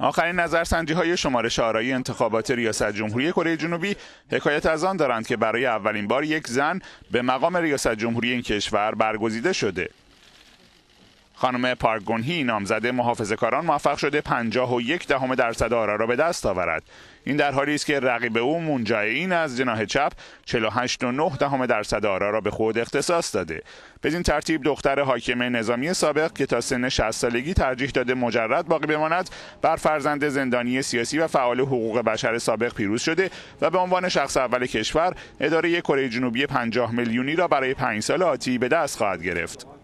آخرین نظرسنجی های شماره شعرایی انتخابات ریاست جمهوری کره جنوبی حکایت از آن دارند که برای اولین بار یک زن به مقام ریاست جمهوری این کشور برگزیده شده خانم پارگونهی نامزد محافظه کاران موفق شده یک دهم درصد آرا را به دست آورد این در حالی است که رقیب او مونجای این از جناح چپ 48.9 دهم درصد آرا را به خود اختصاص داده این ترتیب دختر حاکم نظامی سابق که تا سن 60 سالگی ترجیح داده مجرد باقی بماند بر فرزند زندانی سیاسی و فعال حقوق بشر سابق پیروز شده و به عنوان شخص اول کشور اداره کره جنوبی 50 میلیونی را برای 5 سال آتی به دست خواهد گرفت